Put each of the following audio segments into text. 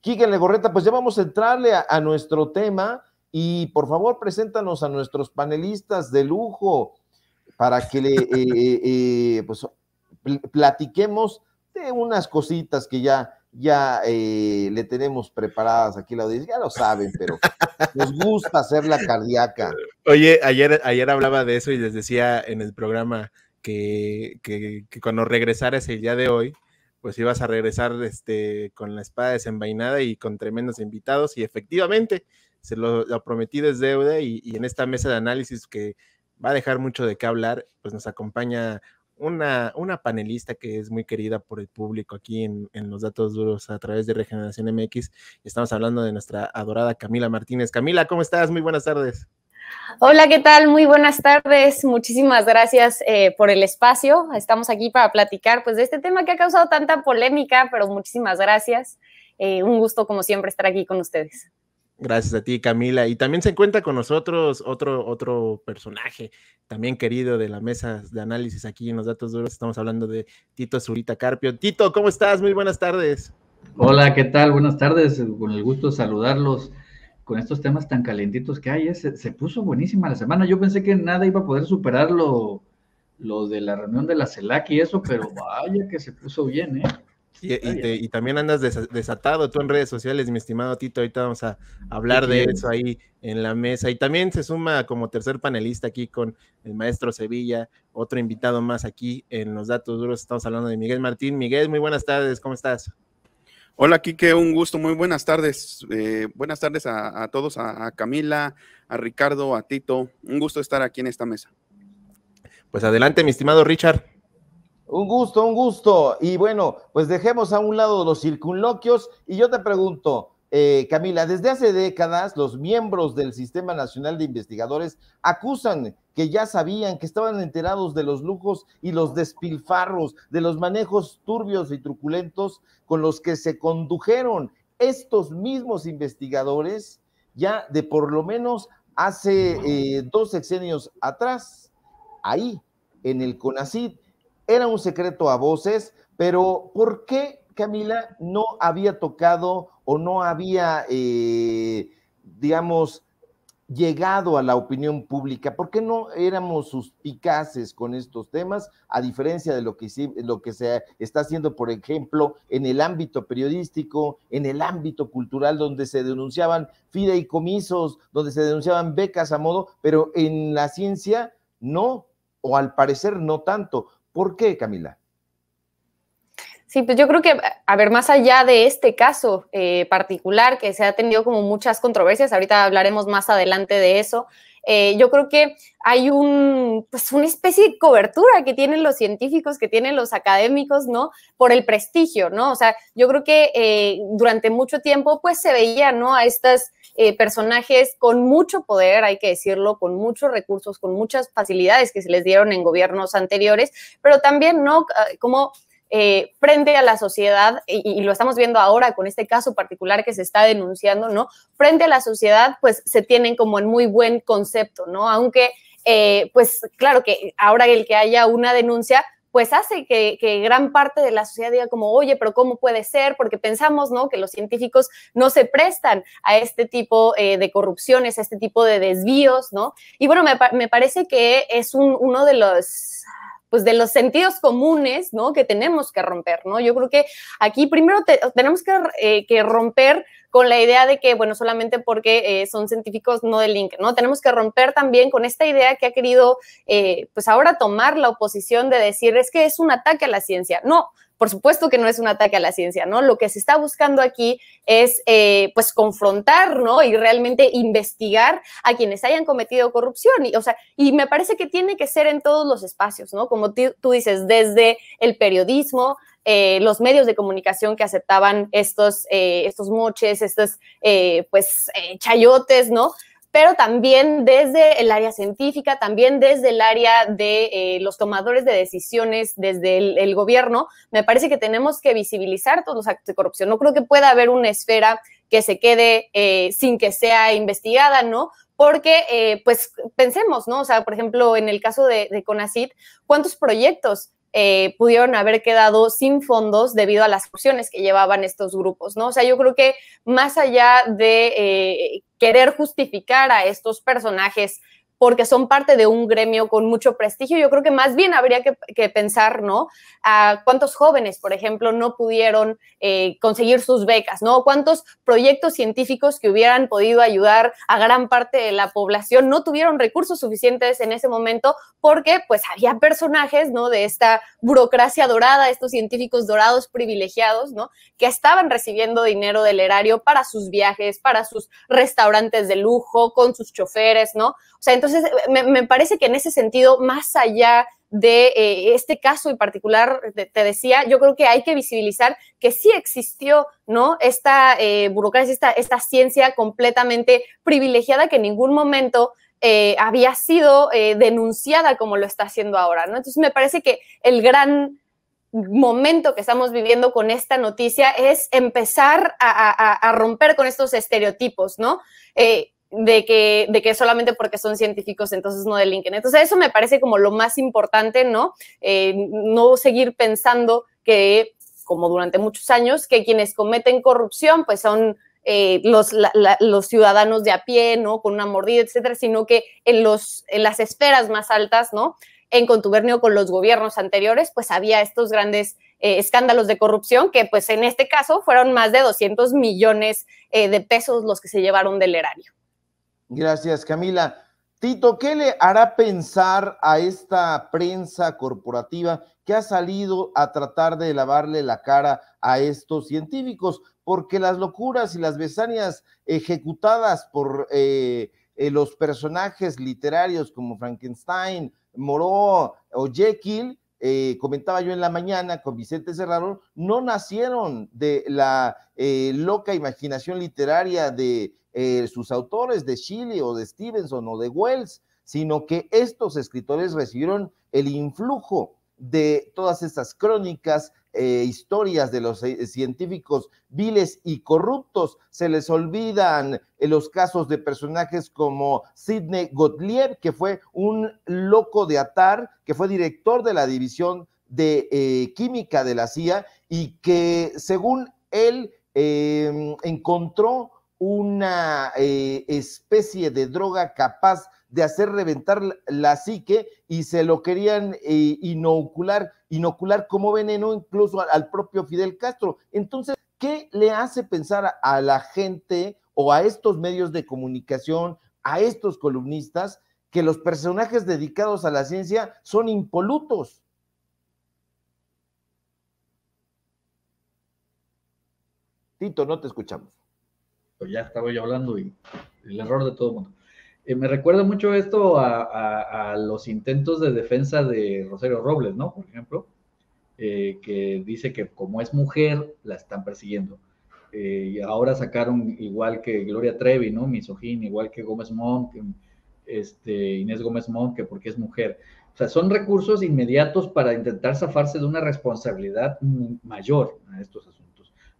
Quique Legorreta, pues ya vamos a entrarle a, nuestro tema y por favor preséntanos a nuestros panelistas de lujo para que le eh, eh, eh, pues, platiquemos de unas cositas que ya, ya le tenemos preparadas aquí la audiencia, ya lo saben, pero nos gusta hacer la cardíaca. Oye, ayer, ayer hablaba de eso y les decía en el programa que, que, que cuando regresara ese día de hoy, pues ibas a regresar este, con la espada desenvainada y con tremendos invitados. Y efectivamente, se lo, prometí desde deuda y, y, en esta mesa de análisis que va a dejar mucho de qué hablar, pues nos acompaña una, una panelista que es muy querida por el público aquí en, en los datos duros a través de Regeneración MX. Estamos hablando de nuestra adorada Camila Martínez. Camila, ¿cómo estás? Muy buenas tardes. Hola, ¿qué tal? Muy buenas tardes. Muchísimas gracias eh, por el espacio. Estamos aquí para platicar pues, de este tema que ha causado tanta polémica, pero muchísimas gracias. Eh, un gusto, como siempre, estar aquí con ustedes. Gracias a ti, Camila. Y también se encuentra con nosotros otro, otro personaje, también querido de la mesa de análisis aquí en los datos duros. Estamos hablando de Tito Zurita Carpio. Tito, ¿cómo estás? Muy buenas tardes. Hola, ¿qué tal? Buenas tardes. Con el gusto de saludarlos con estos temas tan calentitos que hay, ¿eh? se, puso buenísima la semana. Yo pensé que nada iba a poder superar lo, de la reunión de la CELAC y eso, pero vaya que se puso bien, ¿eh? y, también andas desatado tú en redes sociales, mi estimado Tito. Ahorita vamos a hablar de eso ahí en la mesa. Y también se suma como tercer panelista aquí con el maestro Sevilla, otro invitado más aquí en los datos duros. Estamos hablando de Miguel Martín. Miguel, muy buenas tardes, ¿cómo estás? Hola, Quique, un gusto, muy buenas tardes. Eh, buenas tardes a, todos, a, Camila, a Ricardo, a Tito. Un gusto estar aquí en esta mesa. Pues adelante, mi estimado Richard. Un gusto, un gusto. Y bueno, pues dejemos a un lado los circunloquios y yo te pregunto, eh, Camila, desde hace décadas los miembros del Sistema Nacional de Investigadores acusan que ya sabían, que estaban enterados de los lujos y los despilfarros, de los manejos turbios y truculentos con los que se condujeron estos mismos investigadores ya de por lo menos hace eh, dos sexenios atrás, ahí, en el CONACID. Era un secreto a voces, pero ¿por qué Camila no había tocado o no había, eh, digamos, llegado a la opinión pública? ¿Por qué no éramos suspicaces con estos temas, a diferencia de lo que, lo que se está haciendo, por ejemplo, en el ámbito periodístico, en el ámbito cultural, donde se denunciaban fideicomisos, donde se denunciaban becas a modo, pero en la ciencia no, o al parecer no tanto. ¿Por qué, Camila? Sí, pues yo creo que, a ver, más allá de este caso eh, particular, que se ha tenido como muchas controversias, ahorita hablaremos más adelante de eso, eh, yo creo que hay un, pues una especie de cobertura que tienen los científicos, que tienen los académicos, ¿no? Por el prestigio, ¿no? O sea, yo creo que eh, durante mucho tiempo, pues se veía, ¿no? A estos personajes con mucho poder, hay que decirlo, con muchos recursos, con muchas facilidades que se les dieron en gobiernos anteriores, pero también, ¿no? Ah, como eh, frente a la sociedad, y, lo estamos viendo ahora con este caso particular que se está denunciando, ¿no? Frente a la sociedad, pues se tienen como en muy buen concepto, ¿no? Aunque, eh, pues claro que ahora el que haya una denuncia, pues hace que, gran parte de la sociedad diga como, oye, pero ¿cómo puede ser? Porque pensamos, ¿no? Que los científicos no se prestan a este tipo eh, de corrupciones, a este tipo de desvíos, ¿no? Y bueno, me, parece que es uno de los pues de los sentidos comunes, ¿no? Que tenemos que romper, ¿no? Yo creo que aquí primero tenemos eh, que, romper con la idea de que, bueno, solamente porque eh, son científicos no delinquen, ¿no? Tenemos que romper también con esta idea que ha querido, eh, pues ahora tomar la oposición de decir, es que es un ataque a la ciencia. No, por supuesto que no es un ataque a la ciencia, ¿no? Lo que se está buscando aquí es, eh, pues, confrontar, ¿no? Y realmente investigar a quienes hayan cometido corrupción. Y, o sea, y me parece que tiene que ser en todos los espacios, ¿no? Como tú dices, desde el periodismo, eh, los medios de comunicación que aceptaban estos, eh, estos moches, estos, pues, chayotes, ¿no? pero también desde el área científica, también desde el área de eh, los tomadores de decisiones, desde el, gobierno, me parece que tenemos que visibilizar todos los actos de corrupción. No creo que pueda haber una esfera que se quede eh, sin que sea investigada, ¿no? Porque, eh, pues, pensemos, ¿no? O sea, por ejemplo, en el caso de, de ¿cuántos proyectos eh, pudieron haber quedado sin fondos debido a las opciones que llevaban estos grupos, ¿no? O sea, yo creo que más allá de eh, querer justificar a estos personajes porque son parte de un gremio con mucho prestigio. Yo creo que más bien habría que, pensar, ¿no? A cuántos jóvenes, por ejemplo, no pudieron eh, conseguir sus becas, ¿no? Cuántos proyectos científicos que hubieran podido ayudar a gran parte de la población no tuvieron recursos suficientes en ese momento porque, pues, había personajes, ¿no? De esta burocracia dorada, estos científicos dorados privilegiados, ¿no? Que estaban recibiendo dinero del erario para sus viajes, para sus restaurantes de lujo, con sus choferes, ¿no? O sea, entonces entonces, me, parece que en ese sentido, más allá de eh, este caso en particular, te, decía, yo creo que hay que visibilizar que sí existió, ¿no? Esta eh, burocracia, esta, ciencia completamente privilegiada que en ningún momento eh, había sido denunciada como lo está haciendo ahora, ¿no? Entonces me parece que el gran momento que estamos viviendo con esta noticia es empezar a, romper con estos estereotipos, ¿no? de que, de que solamente porque son científicos entonces no delinquen. Entonces eso me parece como lo más importante, ¿no? Eh, no seguir pensando que, como durante muchos años, que quienes cometen corrupción pues son eh, los, los, ciudadanos de a pie, ¿no? Con una mordida, etcétera, sino que en, los, en las esferas más altas, ¿no? En contubernio con los gobiernos anteriores, pues había estos grandes eh, escándalos de corrupción que pues en este caso fueron más de 200 millones de pesos los que se llevaron del erario. Gracias, Camila. Tito, ¿qué le hará pensar a esta prensa corporativa que ha salido a tratar de lavarle la cara a estos científicos? Porque las locuras y las besanias ejecutadas por eh, eh, los personajes literarios como Frankenstein, Moreau o Jekyll eh, comentaba yo en la mañana con Vicente Serrano, no nacieron de la eh, loca imaginación literaria de eh, sus autores, de Chile o de Stevenson o de Wells, sino que estos escritores recibieron el influjo de todas estas crónicas, eh, historias de los eh, científicos viles y corruptos, se les olvidan eh, los casos de personajes como Sidney Gottlieb, que fue un loco de atar, que fue director de la división de química de la CIA y que según él em, encontró una eh, especie de droga capaz de hacer reventar la psique y se lo querían eh, inocular, inocular como veneno incluso al, propio Fidel Castro. Entonces, ¿qué le hace pensar a la gente o a estos medios de comunicación, a estos columnistas, que los personajes dedicados a la ciencia son impolutos? Tito, no te escuchamos. Pues ya estaba yo hablando y el error de todo mundo. Eh, me recuerda mucho esto a, los intentos de defensa de Rosario Robles, ¿no? Por ejemplo, eh, que dice que como es mujer, la están persiguiendo. Eh, y ahora sacaron igual que Gloria Trevi, ¿no? Misogín, igual que Gómez Monk, este, Inés Gómez Monk, que porque es mujer. O sea, son recursos inmediatos para intentar zafarse de una responsabilidad mayor a estos asuntos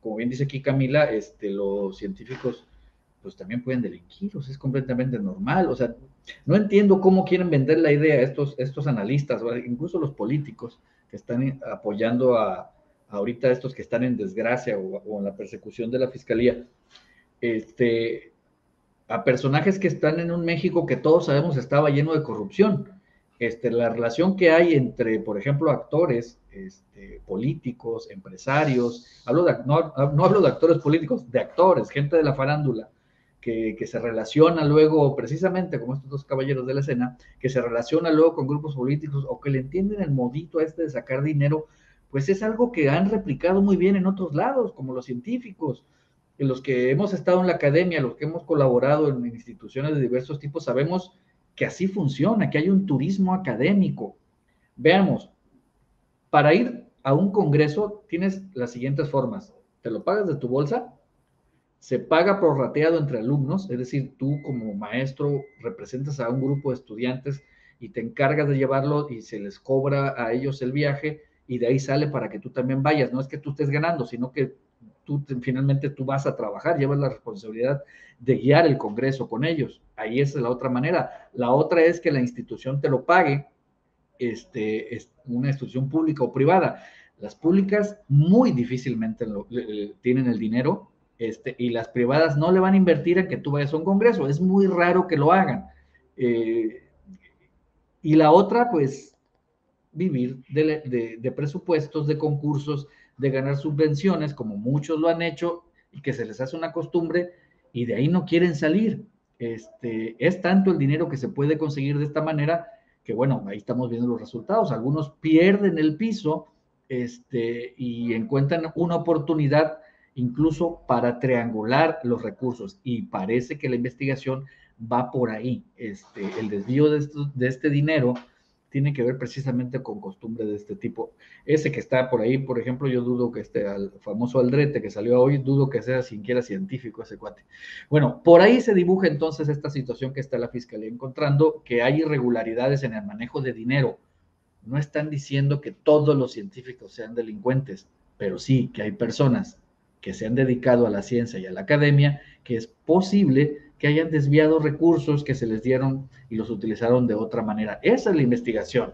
como bien dice aquí Camila, este, los científicos pues también pueden delinquir, o es completamente normal, o sea, no entiendo cómo quieren vender la idea estos, estos analistas, incluso los políticos que están apoyando a, ahorita estos que están en desgracia o, en la persecución de la fiscalía, este, a personajes que están en un México que todos sabemos estaba lleno de corrupción. Este, la relación que hay entre, por ejemplo, actores este, políticos, empresarios, hablo no, hablo de actores políticos, de actores, gente de la farándula, que, se relaciona luego, precisamente como estos dos caballeros de la escena, que se relaciona luego con grupos políticos o que le entienden el modito a este de sacar dinero, pues es algo que han replicado muy bien en otros lados, como los científicos, en los que hemos estado en la academia, los que hemos colaborado en instituciones de diversos tipos, sabemos que así funciona, que hay un turismo académico. Veamos, para ir a un congreso tienes las siguientes formas. Te lo pagas de tu bolsa, se paga prorrateado entre alumnos, es decir, tú como maestro representas a un grupo de estudiantes y te encargas de llevarlo y se les cobra a ellos el viaje y de ahí sale para que tú también vayas. No es que tú estés ganando, sino que tú finalmente tú vas a trabajar, llevas la responsabilidad de guiar el Congreso con ellos ahí es la otra manera. La otra es que la institución te lo pague, este, es una institución pública o privada. Las públicas muy difícilmente tienen el dinero este, y las privadas no le van a invertir a que tú vayas a un congreso. Es muy raro que lo hagan. Eh, y la otra, pues, vivir de, de presupuestos, de concursos, de ganar subvenciones, como muchos lo han hecho y que se les hace una costumbre y de ahí no quieren salir. Este, es tanto el dinero que se puede conseguir de esta manera que, bueno, ahí estamos viendo los resultados. Algunos pierden el piso este, y encuentran una oportunidad incluso para triangular los recursos. Y parece que la investigación va por ahí. Este, el desvío de, de este dinero tiene que ver precisamente con costumbre de este tipo. Ese que está por ahí, por ejemplo, yo dudo que esté al famoso Aldrete que salió hoy, dudo que sea siquiera científico ese cuate. Bueno, por ahí se dibuja entonces esta situación que está la fiscalía encontrando, que hay irregularidades en el manejo de dinero. No están diciendo que todos los científicos sean delincuentes, pero sí que hay personas que se han dedicado a la ciencia y a la academia que es posible que hayan desviado recursos que se les dieron y los utilizaron de otra manera. Esa es la investigación.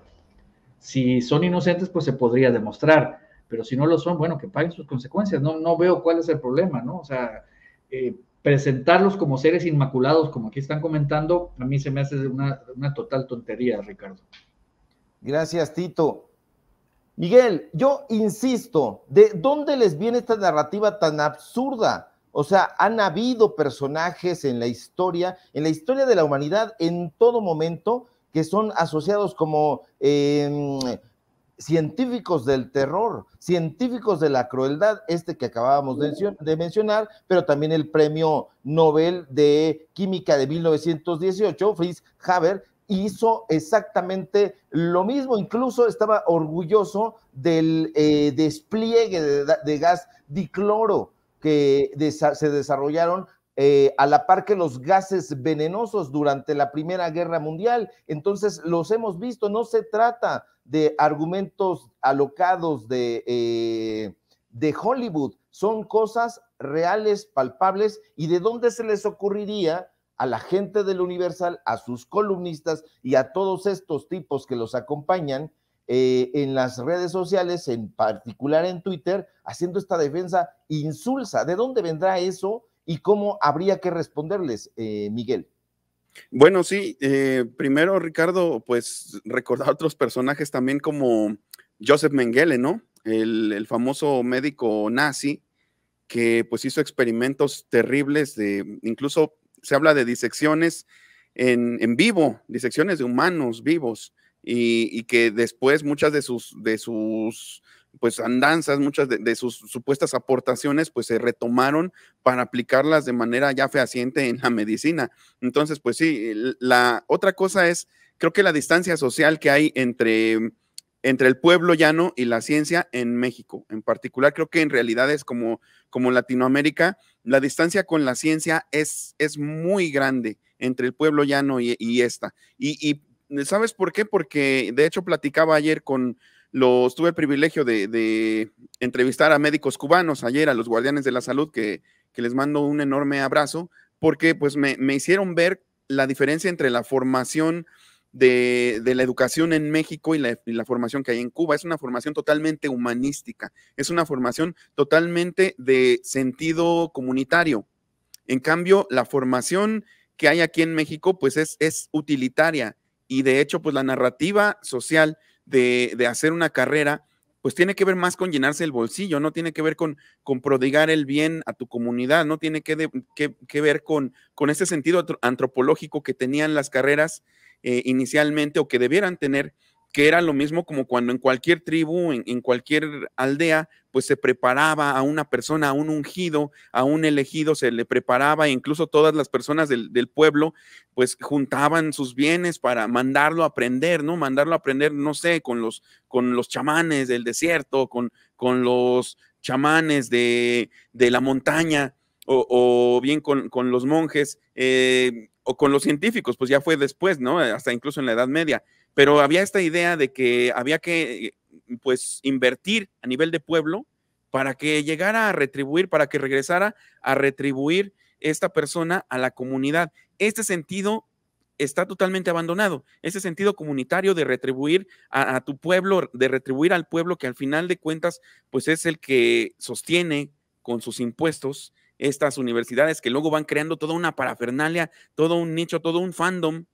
Si son inocentes, pues se podría demostrar, pero si no lo son, bueno, que paguen sus consecuencias. No, no veo cuál es el problema, ¿no? O sea, eh, presentarlos como seres inmaculados, como aquí están comentando, a mí se me hace una total tontería, Ricardo. Gracias, Tito. Miguel, yo insisto, ¿de dónde les viene esta narrativa tan absurda? O sea, han habido personajes en la historia, en la historia de la humanidad, en todo momento, que son asociados como em, científicos del terror, científicos de la crueldad, este que acabábamos de, mencionar, pero también el premio Nobel de Química de 1918, Fritz Haber, hizo exactamente lo mismo, incluso estaba orgulloso del eh, despliegue de, de gas dicloro que se desarrollaron eh, a la par que los gases venenosos durante la Primera Guerra Mundial. Entonces, los hemos visto, no se trata de argumentos alocados de, eh, de Hollywood, son cosas reales, palpables, y de dónde se les ocurriría a la gente del Universal, a sus columnistas y a todos estos tipos que los acompañan, eh, en las redes sociales, en particular en Twitter, haciendo esta defensa insulsa. ¿De dónde vendrá eso y cómo habría que responderles, eh, Miguel? Bueno, sí, eh, primero Ricardo, pues recordar otros personajes también como Joseph Mengele, ¿no? El, famoso médico nazi que pues hizo experimentos terribles de, incluso se habla de disecciones en, en vivo, disecciones de humanos vivos y, que después muchas de sus, de sus pues andanzas, muchas de, sus supuestas aportaciones, pues se retomaron para aplicarlas de manera ya fehaciente en la medicina. Entonces, pues sí, la otra cosa es, creo que la distancia social que hay entre, entre el pueblo llano y la ciencia en México, en particular, creo que en realidades como, como Latinoamérica, la distancia con la ciencia es, es muy grande entre el pueblo llano y, esta. Y, y eh, ¿Sabes por qué? Porque de hecho platicaba ayer con los, tuve el privilegio de, entrevistar a médicos cubanos ayer, a los guardianes de la salud, que, les mando un enorme abrazo, porque pues me, hicieron ver la diferencia entre la formación de, la educación en México y la, formación que hay en Cuba. Es una formación totalmente humanística, es una formación totalmente de sentido comunitario. En cambio, la formación que hay aquí en México, pues es, es utilitaria, y de hecho, pues la narrativa social de, hacer una carrera, pues tiene que ver más con llenarse el bolsillo, no tiene que ver con, con prodigar el bien a tu comunidad, no tiene que, ver con, con ese sentido antropológico que tenían las carreras eh, inicialmente o que debieran tener que era lo mismo como cuando en cualquier tribu, en, cualquier aldea, pues se preparaba a una persona, a un ungido, a un elegido, se le preparaba, e incluso todas las personas del, pueblo, pues juntaban sus bienes para mandarlo a aprender, ¿no? Mandarlo a aprender, no sé, con los, con los chamanes del desierto, con, con los chamanes de, de la montaña, o, bien con, los monjes, eh, o con los científicos, pues ya fue después, ¿no? Hasta incluso en la Edad Media pero había esta idea de que había que eh, pues invertir a nivel de pueblo para que llegara a retribuir, para que regresara a retribuir esta persona a la comunidad. Este sentido está totalmente abandonado, ese sentido comunitario de retribuir a, a tu pueblo, de retribuir al pueblo que al final de cuentas pues es el que sostiene con sus impuestos estas universidades que luego van creando toda una parafernalia, todo un nicho, todo un fandom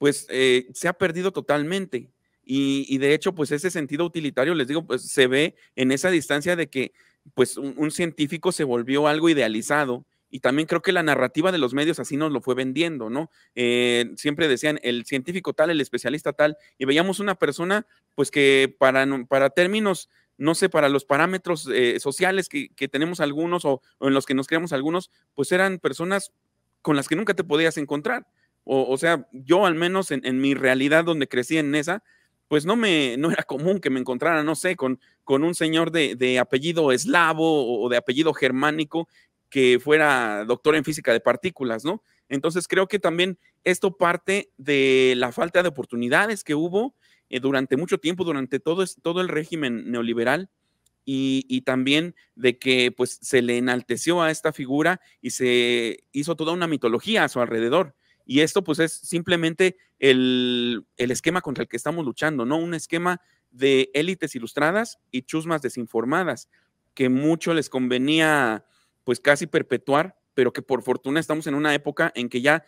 pues eh, se ha perdido totalmente. Y, de hecho, pues ese sentido utilitario, les digo, pues se ve en esa distancia de que pues un, científico se volvió algo idealizado y también creo que la narrativa de los medios así nos lo fue vendiendo, ¿no? Eh, siempre decían el científico tal, el especialista tal, y veíamos una persona, pues que para, para términos, no sé, para los parámetros eh, sociales que, tenemos algunos o, o, en los que nos creamos algunos, pues eran personas con las que nunca te podías encontrar. O, sea, yo al menos en, mi realidad donde crecí en esa, pues no me, no era común que me encontrara, no sé, con, con un señor de, apellido eslavo o de apellido germánico que fuera doctor en física de partículas, ¿no? Entonces creo que también esto parte de la falta de oportunidades que hubo eh, durante mucho tiempo, durante todo, todo el régimen neoliberal y, y, también de que pues se le enalteció a esta figura y se hizo toda una mitología a su alrededor. Y esto pues es simplemente el, esquema contra el que estamos luchando, ¿no? Un esquema de élites ilustradas y chusmas desinformadas, que mucho les convenía pues casi perpetuar, pero que por fortuna estamos en una época en que ya,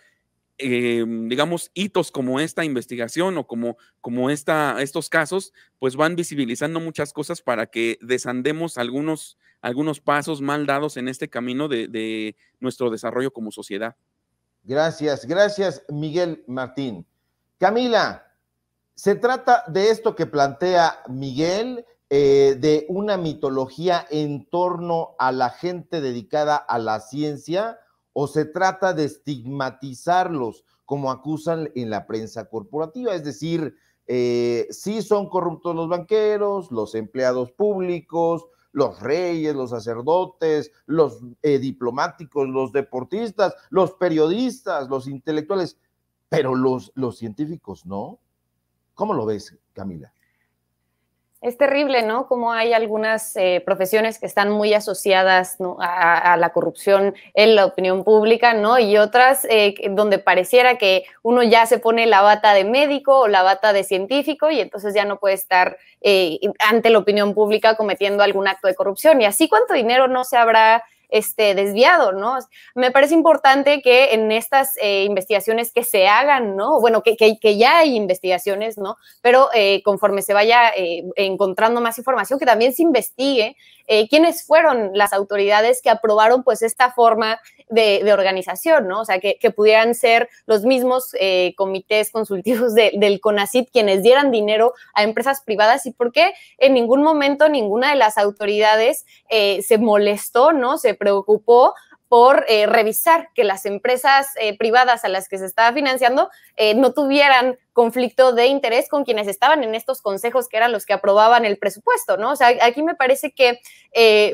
eh, digamos, hitos como esta investigación o como, como esta, estos casos, pues van visibilizando muchas cosas para que desandemos algunos, algunos pasos mal dados en este camino de nuestro desarrollo como sociedad. Gracias, gracias Miguel Martín. Camila, se trata de esto que plantea Miguel, eh, de una mitología en torno a la gente dedicada a la ciencia, o se trata de estigmatizarlos, como acusan en la prensa corporativa, es decir, si eh, sí son corruptos los banqueros, los empleados públicos, los reyes, los sacerdotes, los eh, diplomáticos, los deportistas, los periodistas, los intelectuales, pero los, los científicos no. ¿Cómo lo ves, Camila? Es terrible, ¿no? Como hay algunas eh, profesiones que están muy asociadas a, la corrupción en la opinión pública, ¿no? Y otras eh, donde pareciera que uno ya se pone la bata de médico o la bata de científico y entonces ya no puede estar eh, ante la opinión pública cometiendo algún acto de corrupción. Y así cuánto dinero no se habrá este, desviado, ¿no? Me parece importante que en estas eh, investigaciones que se hagan, ¿no? Bueno, que, que, ya hay investigaciones, ¿no? Pero eh, conforme se vaya eh, encontrando más información, que también se investigue quiénes fueron las autoridades que aprobaron pues esta forma de, organización, ¿no? O sea, que, pudieran ser los mismos eh, comités consultivos del CONACIT quienes dieran dinero a empresas privadas y por en ningún momento ninguna de las autoridades eh, se molestó, ¿no? Se preocupó por eh, revisar que las empresas eh, privadas a las que se estaba financiando eh, no tuvieran conflicto de interés con quienes estaban en estos consejos que eran los que aprobaban el presupuesto, ¿no? O sea, aquí me parece que,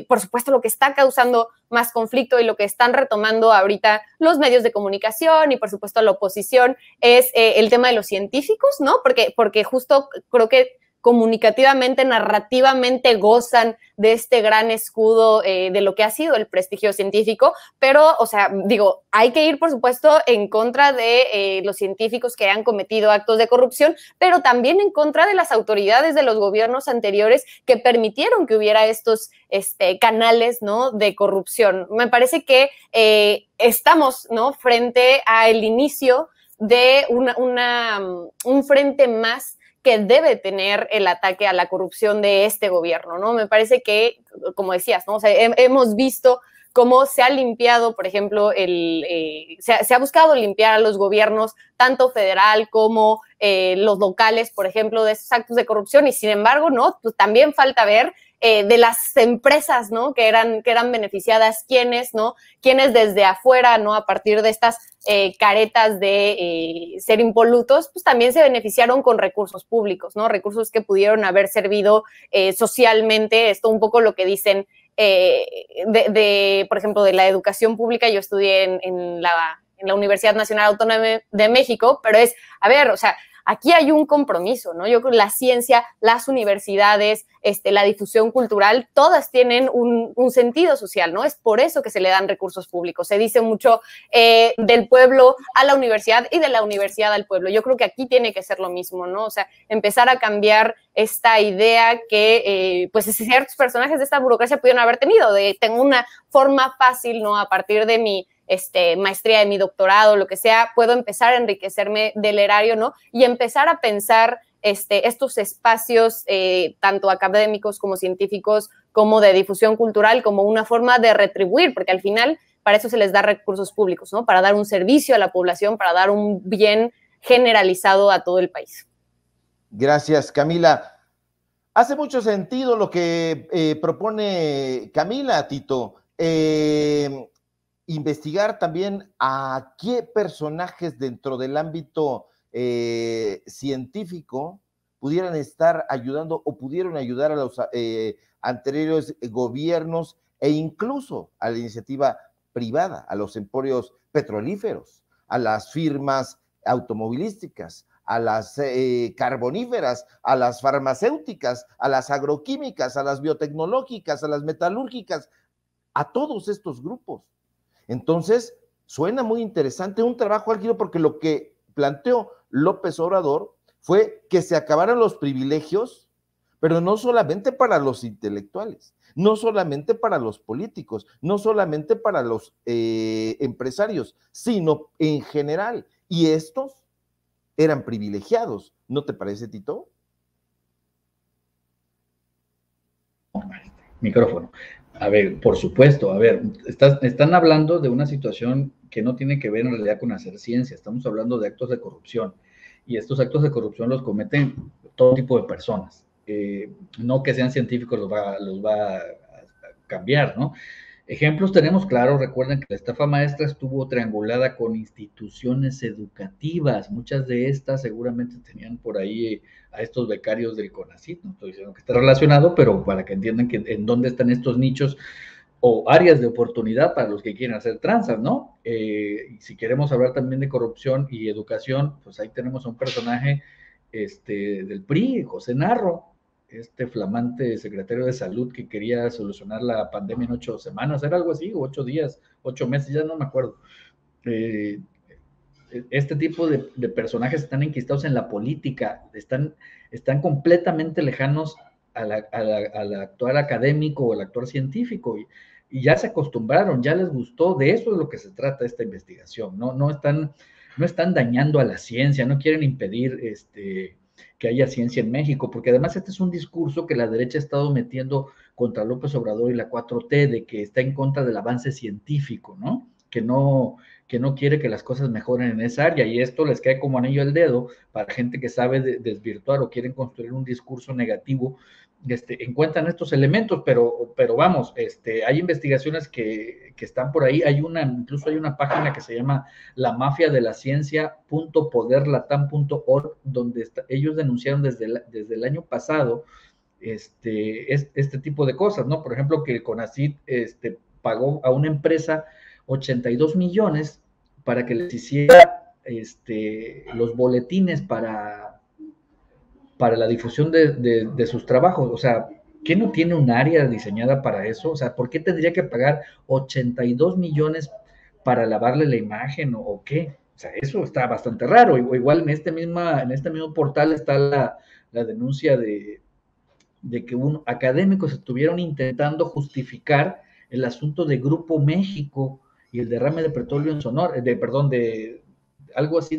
por supuesto, lo que está causando más conflicto y lo que están retomando ahorita los medios de comunicación y, por supuesto, la oposición es el tema de los científicos, ¿no? Porque, porque justo creo que comunicativamente, narrativamente gozan de este gran escudo eh, de lo que ha sido el prestigio científico, pero, o sea, digo, hay que ir, por supuesto, en contra de eh, los científicos que han cometido actos de corrupción, pero también en contra de las autoridades de los gobiernos anteriores que permitieron que hubiera estos este, canales ¿no? de corrupción. Me parece que eh, estamos ¿no? frente al inicio de mm, un frente más que debe tener el ataque a la corrupción de este gobierno, ¿no? Me parece que, como decías, ¿no? hemos visto cómo se ha limpiado, por ejemplo, el, eh, se, ha, buscado limpiar a los gobiernos, tanto federal como eh, los locales, por ejemplo, de esos actos de corrupción, y sin embargo, ¿no? Pues también falta ver eh, de las empresas, ¿no? Que eran, que eran beneficiadas, ¿quienes, ¿no? Quienes desde afuera, ¿no? A partir de estas eh, caretas de eh, ser impolutos, pues también se beneficiaron con recursos públicos, ¿no? Recursos que pudieron haber servido socialmente, esto un poco lo que dicen de, por ejemplo, de la educación pública, yo estudié en, la en la Universidad Nacional Autónoma de México, pero es, a ver, o sea, aquí hay un compromiso, ¿no? Yo creo que la ciencia, las universidades, este, la difusión cultural, todas tienen un, sentido social, ¿no? Es por eso que se le dan recursos públicos. Se dice mucho eh, del pueblo a la universidad y de la universidad al pueblo. Yo creo que aquí tiene que ser lo mismo, ¿no? O sea, empezar a cambiar esta idea que, eh, pues, ciertos personajes de esta burocracia pudieron haber tenido, de tengo una forma fácil, ¿no? A partir de mi este, maestría de mi doctorado, lo que sea, puedo empezar a enriquecerme del erario, ¿no? Y empezar a pensar este, estos espacios, eh, tanto académicos como científicos, como de difusión cultural, como una forma de retribuir, porque al final para eso se les da recursos públicos, ¿no? Para dar un servicio a la población, para dar un bien generalizado a todo el país. Gracias, Camila. Hace mucho sentido lo que eh, propone Camila, Tito. Eh, investigar también a qué personajes dentro del ámbito eh, científico pudieran estar ayudando o pudieron ayudar a los eh, anteriores gobiernos e incluso a la iniciativa privada, a los emporios petrolíferos, a las firmas automovilísticas, a las eh, carboníferas, a las farmacéuticas, a las agroquímicas, a las biotecnológicas, a las metalúrgicas, a todos estos grupos. Entonces, suena muy interesante un trabajo al porque lo que planteó López Obrador fue que se acabaran los privilegios, pero no solamente para los intelectuales, no solamente para los políticos, no solamente para los eh, empresarios, sino en general. Y estos eran privilegiados, ¿no te parece, Tito? Micrófono. A ver, por supuesto, a ver, están hablando de una situación que no tiene que ver en realidad con hacer ciencia, estamos hablando de actos de corrupción y estos actos de corrupción los cometen todo tipo de personas. Eh, no que sean científicos los va, los va a cambiar, ¿no? Ejemplos tenemos claro, recuerden que la estafa maestra estuvo triangulada con instituciones educativas, muchas de estas seguramente tenían por ahí eh, a estos becarios del Conacit, no estoy diciendo que está relacionado, pero para que entiendan que en dónde están estos nichos o áreas de oportunidad para los que quieren hacer tranzas, ¿no? Eh, si queremos hablar también de corrupción y educación, pues ahí tenemos a un personaje este, del PRI, José Narro, este flamante secretario de salud que quería solucionar la pandemia en ocho semanas, era algo así, ocho días, ocho meses, ya no me acuerdo. Eh, eh, este tipo de, personajes están enquistados en la política, están, están completamente lejanos al actuar académico o al actuar científico. Y, ya se acostumbraron, ya les gustó, de eso es lo que se trata esta investigación, ¿no? No están, no están dañando a la ciencia, no quieren impedir este, que haya ciencia en México, porque además este es un discurso que la derecha ha estado metiendo contra López Obrador y la 4T, de que está en contra del avance científico, ¿no? Que no, que no quiere que las cosas mejoren en esa área y esto les cae como anillo al dedo para gente que sabe desvirtuar o quieren construir un discurso negativo. Este, encuentran estos elementos, pero, pero vamos, este, hay investigaciones que, están por ahí, hay una, incluso hay una página que se llama la mafia de la ciencia.poderlatam.org, donde ellos denunciaron desde, desde el año pasado este, este, tipo de cosas, ¿no? Por ejemplo, que el CONACID este, pagó a una empresa 82 millones para que les hiciera este, los boletines para, para la difusión de, sus trabajos. O sea, ¿qué no tiene un área diseñada para eso? O sea, ¿por qué tendría que pagar 82 millones para lavarle la imagen o, qué? O sea, eso está bastante raro. Igual en este, misma, en este mismo portal está la, denuncia de, que un, académicos estuvieron intentando justificar el asunto de Grupo México y el derrame de petróleo en Sonora, eh, de, perdón, de algo así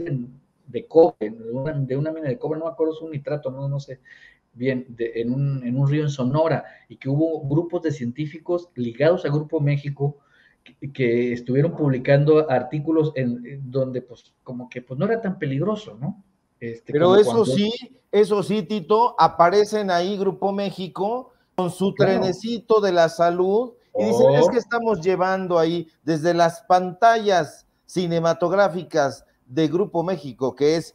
de, cobre, de una, de una, mina de cobre, no me acuerdo, es un nitrato, no, no sé bien, en, un, en, un, río en Sonora, y que hubo grupos de científicos ligados a Grupo México que, estuvieron publicando artículos en, donde pues como que pues no era tan peligroso, ¿no? Este, Pero eso sí, eso sí, Tito, aparecen ahí Grupo México con su trenecito de la salud y dicen, es oh. que estamos llevando ahí desde las pantallas cinematográficas de Grupo México, que es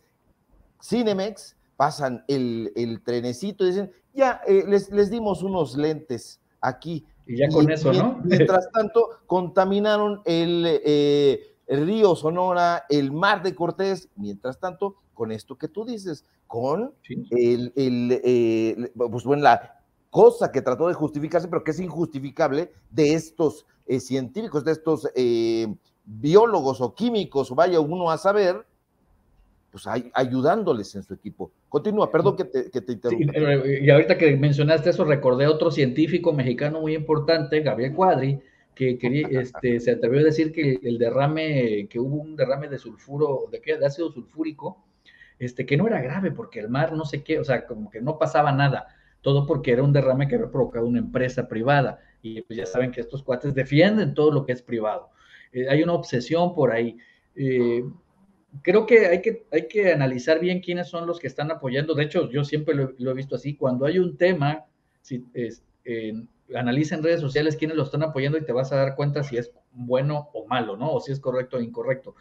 Cinemex, pasan el, el trenecito y dicen, ya, eh, les, dimos unos lentes aquí. Y ya con eso, ¿no? Mientras tanto, contaminaron el, eh, río Sonora, el mar de Cortés, mientras tanto, con esto que tú dices, con el, el eh, pues bueno, la cosa que trató de justificarse, pero que es injustificable de estos eh, científicos, de estos eh, biólogos o químicos, vaya uno a saber, pues ayudándoles en su equipo. Continúa, perdón que te, interrumpa. Eh, y ahorita que mencionaste eso, recordé a otro científico mexicano muy importante, Gabriel Cuadri, que este, se atrevió a decir que el derrame, que hubo un derrame de sulfuro, de, de ácido sulfúrico, este, que no era grave porque el mar no sé qué, o sea, como que no pasaba nada todo porque era un derrame que había provocado una empresa privada. Y pues ya saben que estos cuates defienden todo lo que es privado. Eh, hay una obsesión por ahí. Eh, creo que hay, que hay que analizar bien quiénes son los que están apoyando. De hecho, yo siempre lo, he visto así. Cuando hay un tema, si, en, analiza en redes sociales quiénes lo están apoyando y te vas a dar cuenta si es bueno o malo, ¿no? O si es correcto o incorrecto.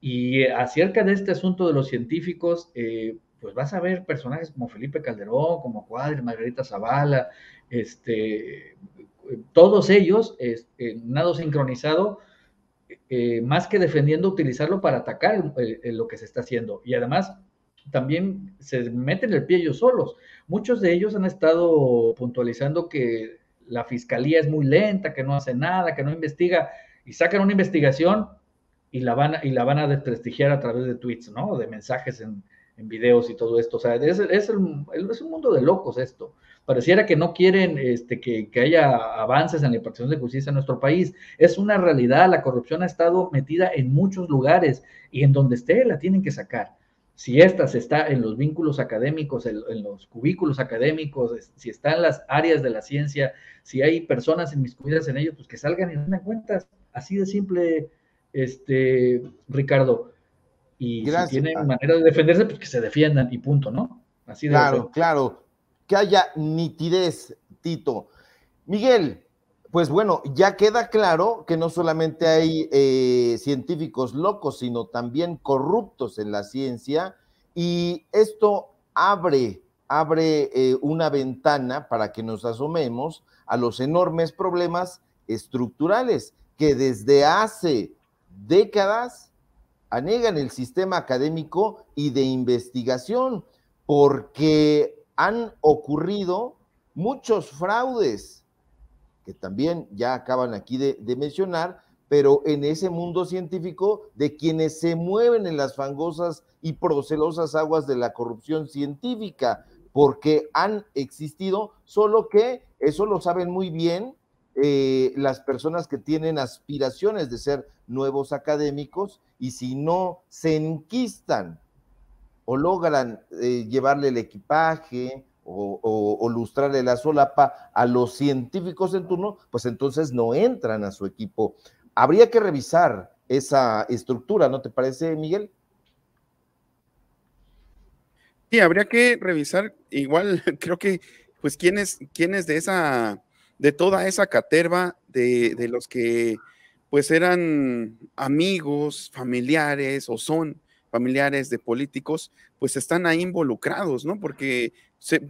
Y acerca de este asunto de los científicos, eh, pues vas a ver personajes como Felipe Calderón, como Cuadri, Margarita Zavala, este, eh, todos ellos, en este, nado sincronizado, eh, más que defendiendo, utilizarlo para atacar lo que se está haciendo. Y además, también se meten el pie ellos solos. Muchos de ellos han estado puntualizando que la fiscalía es muy lenta, que no hace nada, que no investiga, y sacan una investigación y la van, y la van a desprestigiar a través de tweets, ¿no? De mensajes en, en videos y todo esto. O sea, es, es, el, es un mundo de locos esto. Pareciera que no quieren este, que, haya avances en la impartición de justicia en nuestro país. Es una realidad, la corrupción ha estado metida en muchos lugares y en donde esté la tienen que sacar. Si esta se está en los vínculos académicos, en, los cubículos académicos, si está en las áreas de la ciencia, si hay personas inmiscuidas en ello, pues que salgan y den cuentas. Así de simple, este, Ricardo. Y si tienen manera de defenderse, pues que se defiendan y punto, ¿no? Así Claro, claro. Que haya nitidez, Tito. Miguel, pues bueno, ya queda claro que no solamente hay eh, científicos locos, sino también corruptos en la ciencia. Y esto abre, abre eh, una ventana para que nos asomemos a los enormes problemas estructurales que desde hace décadas anegan el sistema académico y de investigación, porque han ocurrido muchos fraudes, que también ya acaban aquí de, mencionar, pero en ese mundo científico de quienes se mueven en las fangosas y procelosas aguas de la corrupción científica, porque han existido, solo que eso lo saben muy bien eh, las personas que tienen aspiraciones de ser nuevos académicos y si no se enquistan o logran eh, llevarle el equipaje o, o, lustrarle la solapa a los científicos en turno, pues entonces no entran a su equipo. Habría que revisar esa estructura, ¿no te parece, Miguel? Sí, habría que revisar, igual creo que, pues, quién quiénes de esa de toda esa caterva de, los que pues eran amigos, familiares o son familiares de políticos, pues están ahí involucrados, ¿no? Porque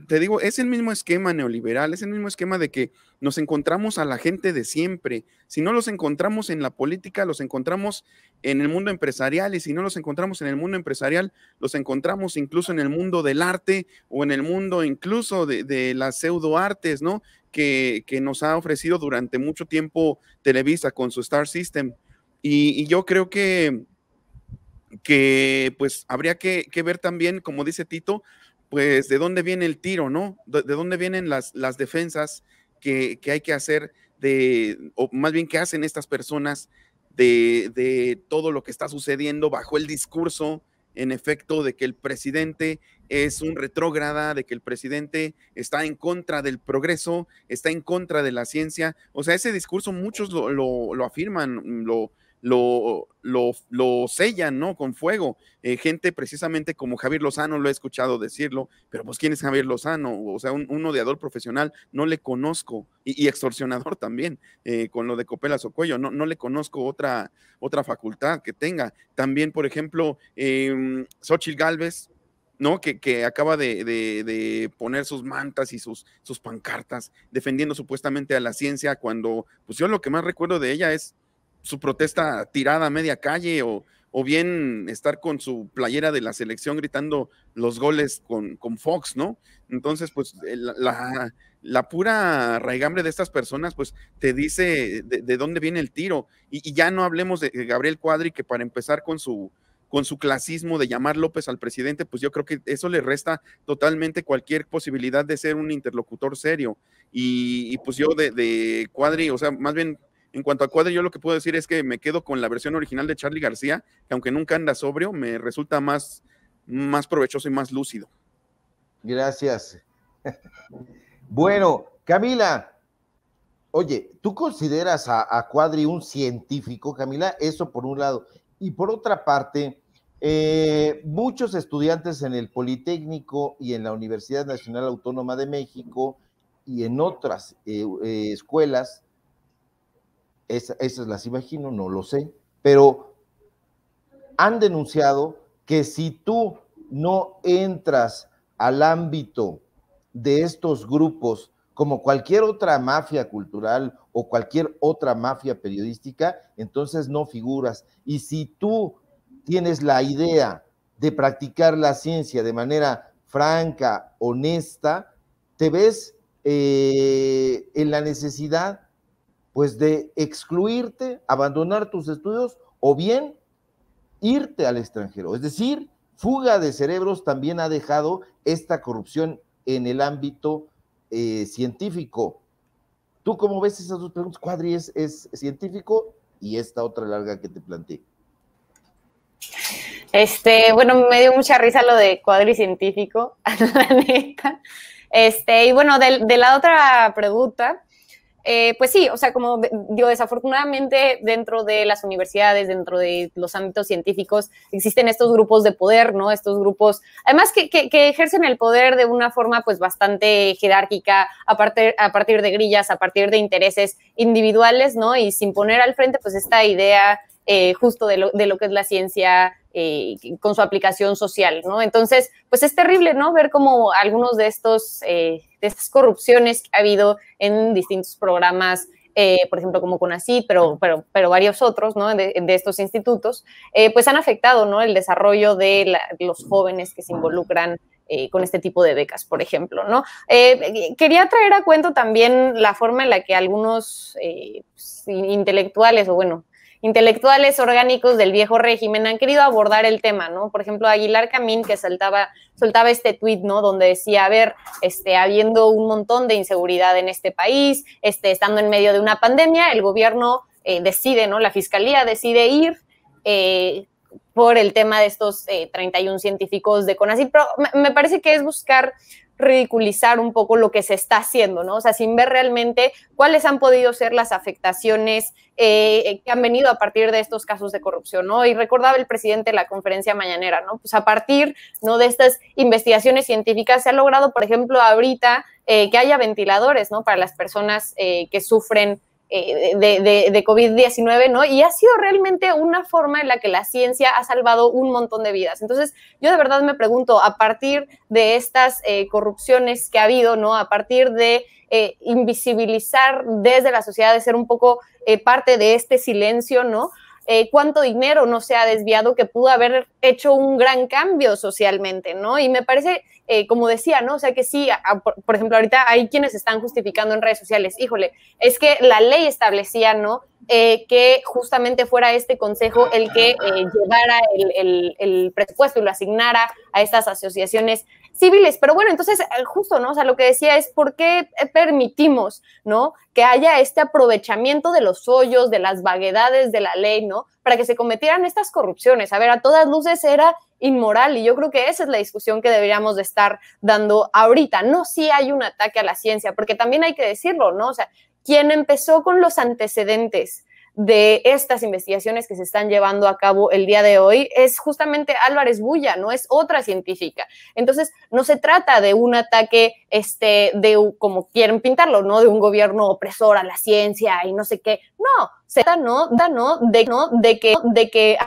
te digo, es el mismo esquema neoliberal, es el mismo esquema de que nos encontramos a la gente de siempre. Si no los encontramos en la política, los encontramos en el mundo empresarial y si no los encontramos en el mundo empresarial, los encontramos incluso en el mundo del arte o en el mundo incluso de, de las pseudoartes, ¿no? que, nos ha ofrecido durante mucho tiempo Televisa con su Star System. Y, yo creo que, que pues habría que, ver también, como dice Tito, pues de dónde viene el tiro, ¿no? De, dónde vienen las, las defensas que, hay que hacer de, o más bien que hacen estas personas de, de todo lo que está sucediendo bajo el discurso en efecto de que el presidente es un retrógrada, de que el presidente está en contra del progreso, está en contra de la ciencia. O sea, ese discurso muchos lo, lo, lo afirman, lo, lo, lo, sellan, ¿no? Con fuego. Eh, gente precisamente como Javier Lozano, lo he escuchado decirlo, pero pues ¿quién es Javier Lozano? O sea, un, odiador profesional, no le conozco, y, extorsionador también, eh, con lo de Copelas o Cuello, no, no le conozco otra, otra facultad que tenga. También, por ejemplo, eh, Xochitl Galvez, ¿no? Que, acaba de, poner sus mantas y sus, sus pancartas defendiendo supuestamente a la ciencia cuando, pues yo lo que más recuerdo de ella es su protesta tirada a media calle o, bien estar con su playera de la selección gritando los goles con, con Fox, ¿no? Entonces, pues eh, la, pura raigambre de estas personas, pues te dice de, dónde viene el tiro. Y, ya no hablemos de Gabriel Cuadri, que para empezar con su, con su clasismo de llamar López al presidente, pues yo creo que eso le resta totalmente cualquier posibilidad de ser un interlocutor serio. Y, pues yo de, de, Cuadri, o sea, más bien en cuanto a Cuadri, yo lo que puedo decir es que me quedo con la versión original de Charlie García, que aunque nunca anda sobrio, me resulta más, más provechoso y más lúcido. Gracias. Bueno, Camila, oye, ¿tú consideras a, Cuadri un científico, Camila? Eso por un lado. Y por otra parte, eh, muchos estudiantes en el Politécnico y en la Universidad Nacional Autónoma de México y en otras eh, eh, escuelas esas las imagino, no lo sé, pero han denunciado que si tú no entras al ámbito de estos grupos como cualquier otra mafia cultural o cualquier otra mafia periodística, entonces no figuras. Y si tú tienes la idea de practicar la ciencia de manera franca, honesta, te ves eh, en la necesidad pues de excluirte, abandonar tus estudios o bien irte al extranjero. Es decir, fuga de cerebros también ha dejado esta corrupción en el ámbito eh, científico. ¿Tú cómo ves esas dos preguntas? Cuadri es, científico y esta otra larga que te planteé. Este, bueno, me dio mucha risa lo de cuadri científico, la neta. Este, y bueno, de la otra pregunta, eh, pues sí, o sea, como digo, desafortunadamente dentro de las universidades, dentro de los ámbitos científicos, existen estos grupos de poder, ¿no? Estos grupos, además que, ejercen el poder de una forma pues bastante jerárquica, a partir, a partir de grillas, a partir de intereses individuales, ¿no? Y sin poner al frente pues esta idea eh, justo de lo, de lo que es la ciencia, eh, con su aplicación social, ¿no? Entonces, pues es terrible, ¿no? Ver cómo algunos de estos, eh, de estas corrupciones que ha habido en distintos programas, eh, por ejemplo, como CONACYT, pero, pero, varios otros, ¿no? De, estos institutos, pues han afectado, ¿no? El desarrollo de los jóvenes que se involucran con este tipo de becas, por ejemplo, ¿no? quería traer a cuento también la forma en la que algunos pues, intelectuales o, bueno, intelectuales orgánicos del viejo régimen han querido abordar el tema, ¿no? Por ejemplo, Aguilar Camín, que saltaba, soltaba este tuit, ¿no? Donde decía, a ver, este, habiendo un montón de inseguridad en este país, este, estando en medio de una pandemia, el gobierno eh, decide, ¿no? La fiscalía decide ir eh, por el tema de estos 31 eh, científicos de CONACYT, pero me parece que es buscar ridiculizar un poco lo que se está haciendo, ¿no? O sea, sin ver realmente cuáles han podido ser las afectaciones eh, eh, que han venido a partir de estos casos de corrupción, ¿no? Y recordaba el presidente de la conferencia mañanera, ¿no? Pues a partir, ¿no? De estas investigaciones científicas se ha logrado, por ejemplo, ahorita eh, que haya ventiladores, ¿no? Para las personas que sufren eh, de, de, COVID-19, ¿no? Y ha sido realmente una forma en la que la ciencia ha salvado un montón de vidas. Entonces, yo de verdad me pregunto, a partir de estas eh, corrupciones que ha habido, ¿no? A partir de eh, invisibilizar desde la sociedad, de ser un poco parte de este silencio, ¿no? Eh, cuánto dinero no se ha desviado que pudo haber hecho un gran cambio socialmente, ¿no? Y me parece, eh, como decía, ¿no? O sea que sí, por, ejemplo, ahorita hay quienes están justificando en redes sociales, híjole, es que la ley establecía, ¿no? Eh, que justamente fuera este consejo el que llevara el, el presupuesto y lo asignara a estas asociaciones civiles. Pero bueno, entonces, eh, justo, ¿no? O sea, lo que decía es por qué eh, permitimos, ¿no? Que haya este aprovechamiento de los hoyos, de las vaguedades de la ley, ¿no? Para que se cometieran estas corrupciones. A ver, a todas luces era inmoral y yo creo que esa es la discusión que deberíamos de estar dando ahorita. No si hay un ataque a la ciencia, porque también hay que decirlo, ¿no? O sea, quien empezó con los antecedentes de estas investigaciones que se están llevando a cabo el día de hoy es justamente Álvarez Bulla, no es otra científica. Entonces, no se trata de un ataque este, de como quieren pintarlo, ¿no? De un gobierno opresor a la ciencia y no sé qué. No, se trata, no, da, no, de, no, de que, de que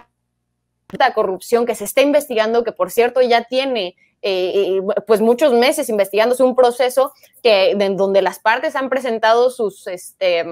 la corrupción que se está investigando, que por cierto ya tiene eh, eh, pues muchos meses investigándose un proceso que, en donde las partes han presentado sus, este,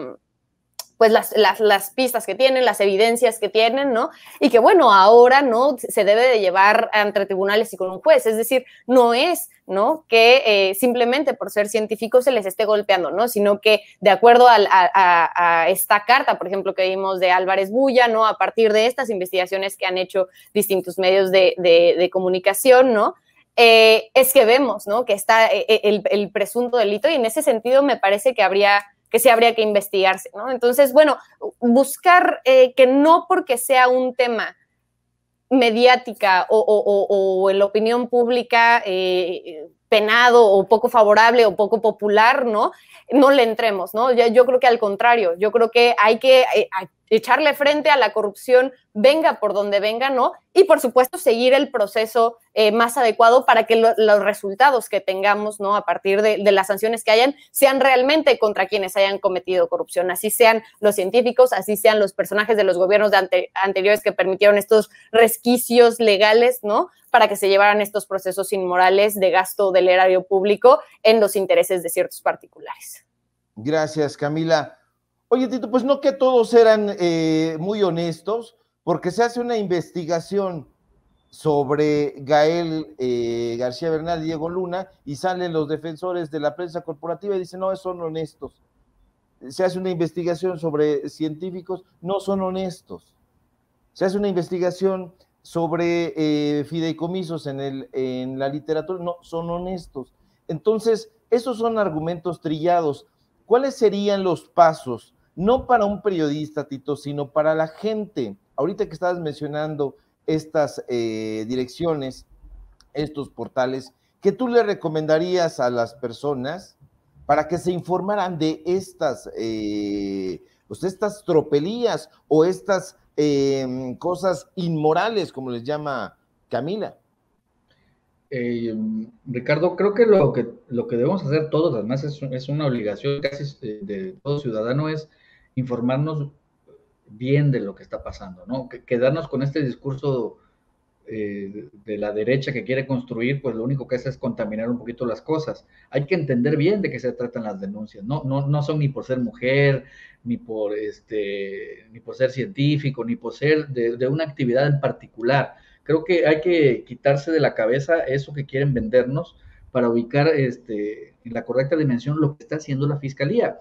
pues las, las, pistas que tienen, las evidencias que tienen, ¿no? Y que bueno, ahora, ¿no? Se debe de llevar entre tribunales y con un juez, es decir, no es, ¿no? Que eh, simplemente por ser científico se les esté golpeando, ¿no? Sino que de acuerdo a, esta carta, por ejemplo, que vimos de Álvarez Bulla, ¿no? A partir de estas investigaciones que han hecho distintos medios de, comunicación, ¿no? Eh, es que vemos, ¿no? Que está eh, el, el presunto delito y en ese sentido me parece que habría que sí habría que investigarse, ¿no? Entonces, bueno, buscar eh, que no porque sea un tema mediática o, en la opinión pública eh, penado o poco favorable o poco popular, ¿no? No le entremos, ¿no? Yo, yo creo que al contrario, yo creo que hay que, eh, echarle frente a la corrupción, venga por donde venga, ¿no? Y por supuesto, seguir el proceso eh, más adecuado para que los resultados que tengamos, ¿no? A partir de, las sanciones que hayan, sean realmente contra quienes hayan cometido corrupción, así sean los científicos, así sean los personajes de los gobiernos anteriores que permitieron estos resquicios legales, ¿no? Para que se llevaran estos procesos inmorales de gasto del erario público en los intereses de ciertos particulares. Gracias, Camila. Oye, Tito, pues no que todos eran eh, muy honestos, porque se hace una investigación sobre Gael eh, García Bernal y Diego Luna y salen los defensores de la prensa corporativa y dicen, no, son honestos. Se hace una investigación sobre científicos, no son honestos. Se hace una investigación sobre eh, fideicomisos en, el, en la literatura, no, son honestos. Entonces, esos son argumentos trillados. ¿cuáles serían los pasos, no para un periodista, Tito, sino para la gente? Ahorita que estabas mencionando estas eh, direcciones, estos portales, ¿qué tú le recomendarías a las personas para que se informaran de estas, eh, pues, estas tropelías o estas eh, cosas inmorales, como les llama Camila? Eh, Ricardo, creo que lo que lo que debemos hacer todos, además es, es una obligación casi eh, de, todo ciudadano, es informarnos bien de lo que está pasando, ¿no? Quedarnos con este discurso eh, de la derecha que quiere construir, pues lo único que hace es contaminar un poquito las cosas. Hay que entender bien de qué se tratan las denuncias. No, no, no son ni por ser mujer, ni por este, ni por ser científico, ni por ser de una actividad en particular. Creo que hay que quitarse de la cabeza eso que quieren vendernos para ubicar este, en la correcta dimensión lo que está haciendo la fiscalía.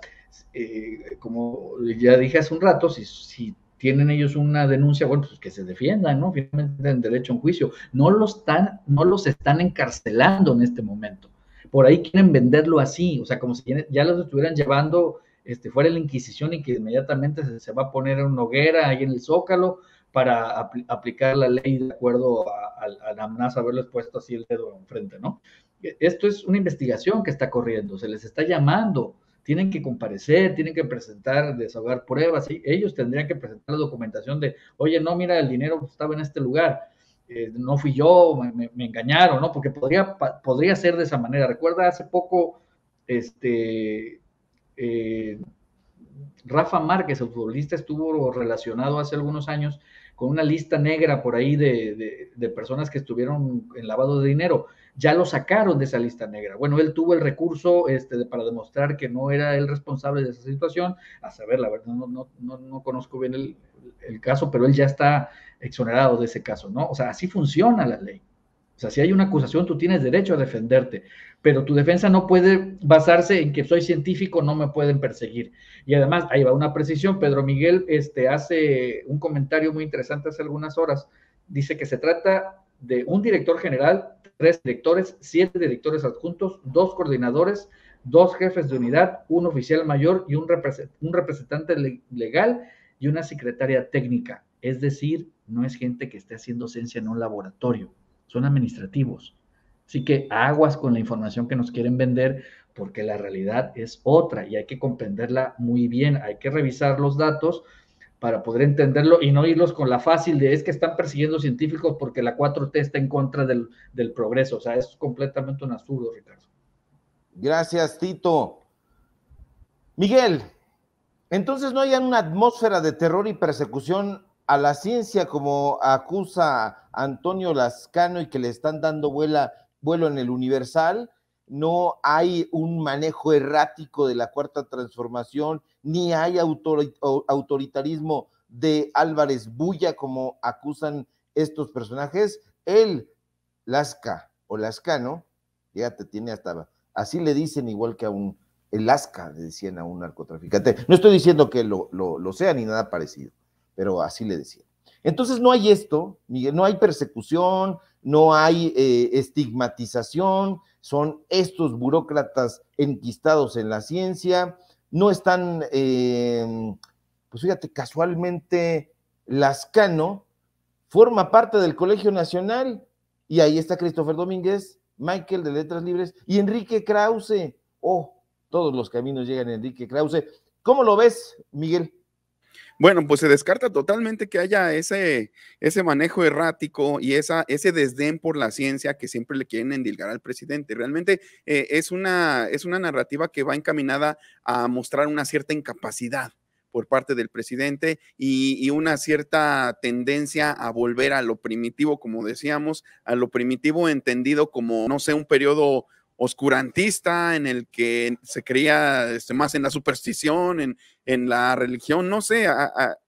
Eh, como ya dije hace un rato, si, si tienen ellos una denuncia, bueno, pues que se defiendan, ¿no? Finalmente tienen derecho a un juicio. No los, están, no los están encarcelando en este momento. Por ahí quieren venderlo así, o sea, como si ya los estuvieran llevando este, fuera de la Inquisición y que inmediatamente se, se va a poner en una hoguera ahí en el Zócalo para aplicar la ley de acuerdo a, a, a haberles puesto así el dedo enfrente, ¿no? E, esto es una investigación que está corriendo, se les está llamando, tienen que comparecer, tienen que presentar, desahogar pruebas, ellos tendrían que presentar la documentación de, oye, no, mira, el dinero estaba en este lugar, eh, no fui yo, me, engañaron, ¿no? Porque podría, podría ser de esa manera. Recuerda hace poco, este, eh, Rafa Márquez, el futbolista, estuvo relacionado hace algunos años con una lista negra por ahí de, personas que estuvieron en lavado de dinero. Ya lo sacaron de esa lista negra. Bueno, él tuvo el recurso este, para demostrar que no era él responsable de esa situación. A saber, la verdad, no, conozco bien el, el, caso, pero él ya está exonerado de ese caso, ¿no? O sea, así funciona la ley. O sea, si hay una acusación, tú tienes derecho a defenderte pero tu defensa no puede basarse en que soy científico, no me pueden perseguir. Y además, ahí va una precisión, Pedro Miguel este, hace un comentario muy interesante hace algunas horas, dice que se trata de un director general, tres directores, siete directores adjuntos, dos coordinadores, dos jefes de unidad, un oficial mayor y un, representante legal y una secretaria técnica. Es decir, no es gente que esté haciendo ciencia en un laboratorio, son administrativos. Así que aguas con la información que nos quieren vender porque la realidad es otra y hay que comprenderla muy bien, hay que revisar los datos para poder entenderlo y no irlos con la fácil de es que están persiguiendo científicos porque la 4T está en contra del, progreso. O sea, es completamente un absurdo, Ricardo. Gracias, Tito. Miguel, entonces no hay una atmósfera de terror y persecución a la ciencia como acusa Antonio Lascano y que le están dando vuela vuelo en el Universal, no hay un manejo errático de la cuarta transformación, ni hay autoritarismo de Álvarez Bulla como acusan estos personajes. El Lasca o Lascano, te tiene hasta, así le dicen igual que a un el Lasca, le decían a un narcotraficante. No estoy diciendo que lo, lo sea ni nada parecido, pero así le decían. Entonces no hay esto, Miguel, no hay persecución, no hay eh, estigmatización, son estos burócratas enquistados en la ciencia, no están, em, pues fíjate, casualmente Lascano forma parte del Colegio Nacional y ahí está Christopher Domínguez, Michael de Letras Libres y Enrique Krause. Oh, todos los caminos llegan a Enrique Krause. ¿Cómo lo ves, Miguel? Bueno, pues se descarta totalmente que haya ese, ese manejo errático y esa, ese desdén por la ciencia que siempre le quieren endilgar al presidente. Realmente eh, es, una, es una narrativa que va encaminada a mostrar una cierta incapacidad por parte del presidente y, y, una cierta tendencia a volver a lo primitivo, como decíamos, a lo primitivo entendido como, no sé, un periodo oscurantista en el que se creía este, más en la superstición, en, la religión, no sé,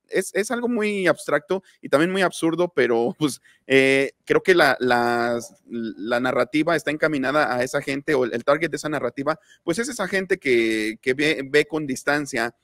es, algo muy abstracto y también muy absurdo, pero pues eh, creo que la, narrativa está encaminada a esa gente o el target de esa narrativa, pues es esa gente que, ve, con distancia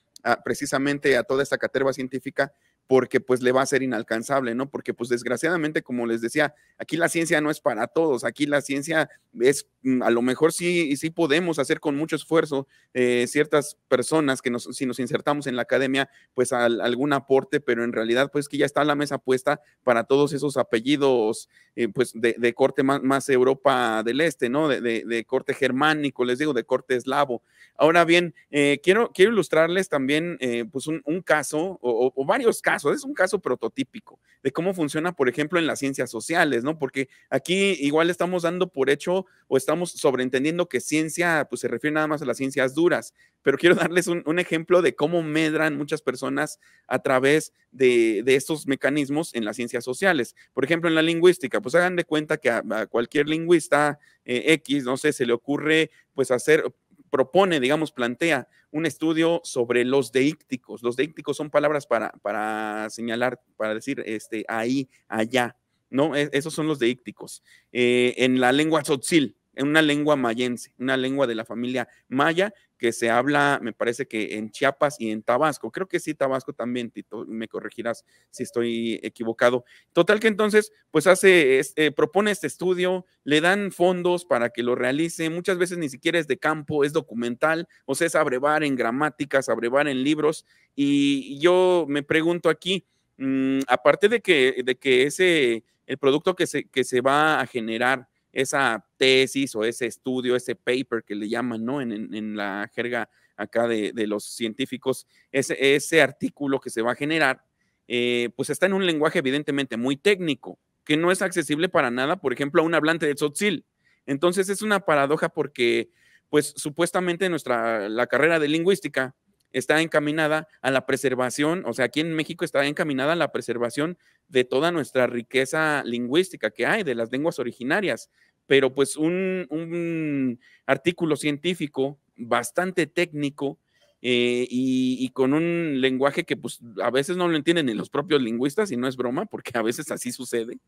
precisamente a toda esta caterva científica porque pues le va a ser inalcanzable, ¿no? Porque pues desgraciadamente, como les decía, aquí la ciencia no es para todos, aquí la ciencia es, mm, a lo mejor sí, sí podemos hacer con mucho esfuerzo eh, ciertas personas que nos, si nos insertamos en la academia, pues algún aporte, pero en realidad pues que ya está la mesa puesta para todos esos apellidos eh, pues de, corte más, Europa del Este, ¿no? de corte germánico, les digo, de corte eslavo. Ahora bien, eh, quiero, quiero ilustrarles también eh, pues un, caso o, varios casos, es un caso prototípico de cómo funciona, por ejemplo, en las ciencias sociales, ¿no? Porque aquí igual estamos dando por hecho o estamos sobreentendiendo que ciencia pues se refiere nada más a las ciencias duras, pero quiero darles un, ejemplo de cómo medran muchas personas a través de, estos mecanismos en las ciencias sociales. Por ejemplo, en la lingüística, pues hagan de cuenta que a, cualquier lingüista eh, X, no sé, se le ocurre pues hacer propone, digamos, plantea un estudio sobre los deícticos. Los deícticos son palabras para, para señalar, para decir este, ahí, allá, ¿no? E, esos son los deícticos. Eh, en la lengua tzotzil, en una lengua mayense, una lengua de la familia maya que se habla, me parece que en Chiapas y en Tabasco. Creo que sí, Tabasco también, Tito, me corregirás si estoy equivocado. Total que entonces, pues hace, eh, propone este estudio, le dan fondos para que lo realice, muchas veces ni siquiera es de campo, es documental, o sea, es abrevar en gramáticas, abrevar en libros, y yo me pregunto aquí, mm, aparte de que, de que ese, el producto que se, que se va a generar, esa tesis o ese estudio, ese paper que le llaman, ¿no? En, la jerga acá de, los científicos, ese, ese, artículo que se va a generar, eh, pues está en un lenguaje evidentemente muy técnico, que no es accesible para nada, por ejemplo, a un hablante de tzotzil. Entonces es una paradoja porque, pues supuestamente nuestra, la carrera de lingüística está encaminada a la preservación, o sea, aquí en México está encaminada a la preservación de toda nuestra riqueza lingüística que hay, de las lenguas originarias. Pero pues un, artículo científico bastante técnico eh, y, y, con un lenguaje que pues a veces no lo entienden ni los propios lingüistas y no es broma porque a veces así sucede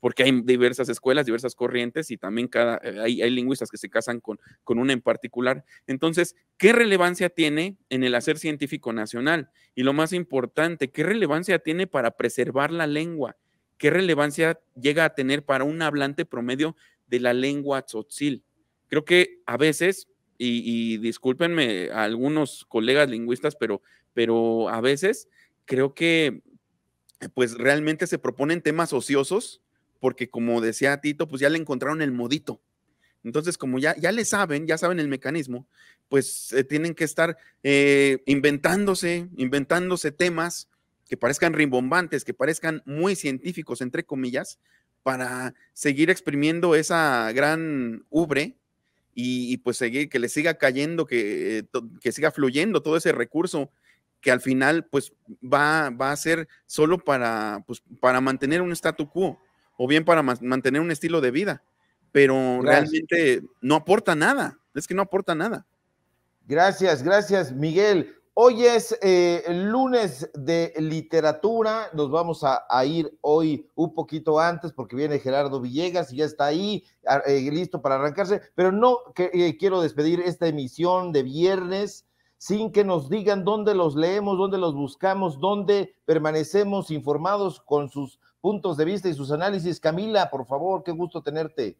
porque hay diversas escuelas, diversas corrientes y también cada, eh, hay, lingüistas que se casan con, con una en particular. Entonces, ¿qué relevancia tiene en el hacer científico nacional? Y lo más importante, ¿qué relevancia tiene para preservar la lengua? ¿Qué relevancia llega a tener para un hablante promedio de la lengua tzotzil? Creo que a veces, y, discúlpenme a algunos colegas lingüistas, pero, pero a veces creo que pues realmente se proponen temas ociosos porque como decía Tito, pues ya le encontraron el modito. Entonces, como ya, ya le saben, ya saben el mecanismo, pues eh, tienen que estar eh, inventándose, inventándose temas que parezcan rimbombantes, que parezcan muy científicos, entre comillas, para seguir exprimiendo esa gran ubre y, pues seguir, que le siga cayendo, eh, que, siga fluyendo todo ese recurso que al final pues va, a ser solo para, pues, para mantener un statu quo o bien para mantener un estilo de vida, pero realmente no aporta nada, es que no aporta nada. Gracias, gracias, Miguel. Hoy es eh, lunes de literatura, nos vamos a, ir hoy un poquito antes porque viene Gerardo Villegas y ya está ahí, eh, listo para arrancarse, pero no eh, quiero despedir esta emisión de viernes sin que nos digan dónde los leemos, dónde los buscamos, dónde permanecemos informados con sus puntos de vista y sus análisis. Camila, por favor, qué gusto tenerte.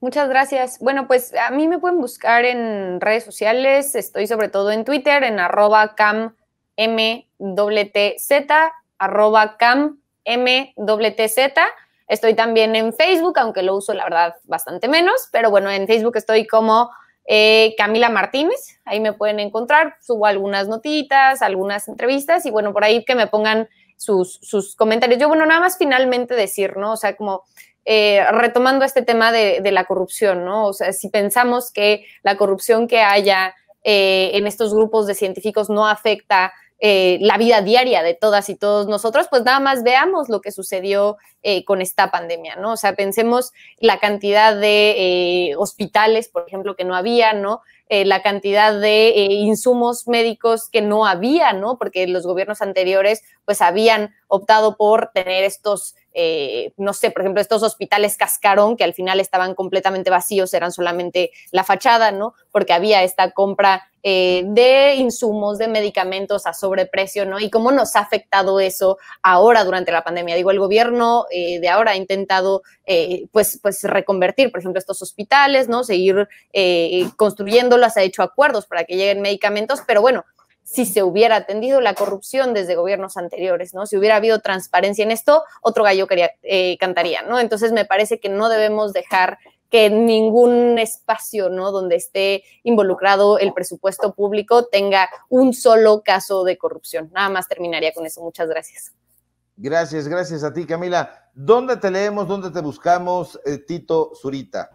Muchas gracias. Bueno, pues a mí me pueden buscar en redes sociales. Estoy sobre todo en Twitter, en arroba @cammwtz. arroba cammtz. Estoy también en Facebook, aunque lo uso la verdad bastante menos, pero bueno, en Facebook estoy como eh, Camila Martínez. Ahí me pueden encontrar. Subo algunas notitas, algunas entrevistas y bueno, por ahí que me pongan sus, comentarios. Yo, bueno, nada más finalmente decir, ¿no? O sea, como eh, retomando este tema de, la corrupción, ¿no? O sea, si pensamos que la corrupción que haya eh, en estos grupos de científicos no afecta eh, la vida diaria de todas y todos nosotros, pues nada más veamos lo que sucedió eh, con esta pandemia, ¿no? O sea, pensemos la cantidad de eh, hospitales, por ejemplo, que no había, ¿no? la cantidad de insumos médicos que no había, ¿no? Porque los gobiernos anteriores, pues, habían optado por tener estos eh, no sé, por ejemplo, estos hospitales cascarón que al final estaban completamente vacíos, eran solamente la fachada, ¿no? Porque había esta compra eh, de insumos, de medicamentos a sobreprecio, ¿no? Y cómo nos ha afectado eso ahora durante la pandemia. Digo, el gobierno eh, de ahora ha intentado, pues, pues, reconvertir, por ejemplo, estos hospitales, ¿no? Seguir construyéndolos, ha hecho acuerdos para que lleguen medicamentos, pero bueno, si se hubiera atendido la corrupción desde gobiernos anteriores, ¿no? Si hubiera habido transparencia en esto, otro gallo quería, eh, cantaría, ¿no? Entonces me parece que no debemos dejar que ningún espacio ¿no? donde esté involucrado el presupuesto público tenga un solo caso de corrupción. Nada más terminaría con eso. Muchas gracias. Gracias, gracias a ti, Camila. ¿Dónde te leemos? ¿Dónde te buscamos, eh, Tito Zurita?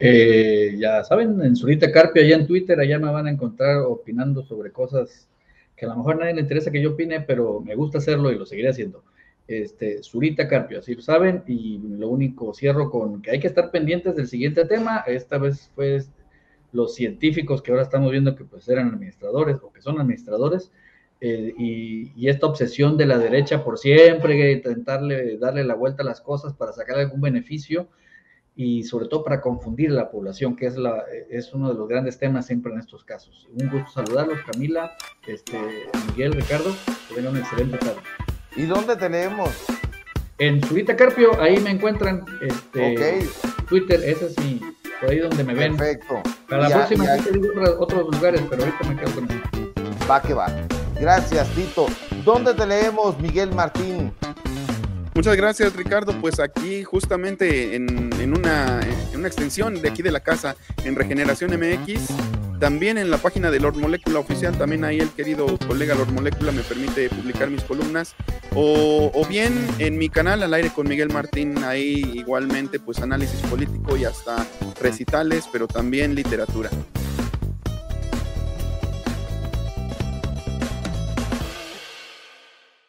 Eh, ya saben, en Zurita Carpio, allá en Twitter, allá me van a encontrar opinando sobre cosas que a lo mejor a nadie le interesa que yo opine, pero me gusta hacerlo y lo seguiré haciendo. Este, Zurita Carpio, así lo saben, y lo único cierro con que hay que estar pendientes del siguiente tema. Esta vez fue los científicos que ahora estamos viendo que pues eran administradores o que son administradores, eh, y, y, esta obsesión de la derecha por siempre, intentarle darle la vuelta a las cosas para sacar algún beneficio y sobre todo para confundir a la población, que es, la, es uno de los grandes temas siempre en estos casos. Un gusto saludarlos, Camila, este, Miguel, Ricardo, que tengan una excelente tarde. ¿Y dónde te leemos? En Zurita Carpio, ahí me encuentran, este, Twitter, ese es mi, por ahí donde me ven. Perfecto. Para la próxima ya. te digo otros lugares, pero ahorita me quedo con Va que va. Gracias, Tito. ¿Dónde te leemos, Miguel Martín? Muchas gracias, Ricardo. Pues aquí, justamente en, en, una, extensión de aquí de la casa, en Regeneración MX, también en la página de Lord Molecula Oficial, también ahí el querido colega Lord Molecula me permite publicar mis columnas. O, o bien en mi canal, Al Aire con Miguel Martín, ahí igualmente, pues análisis político y hasta recitales, pero también literatura.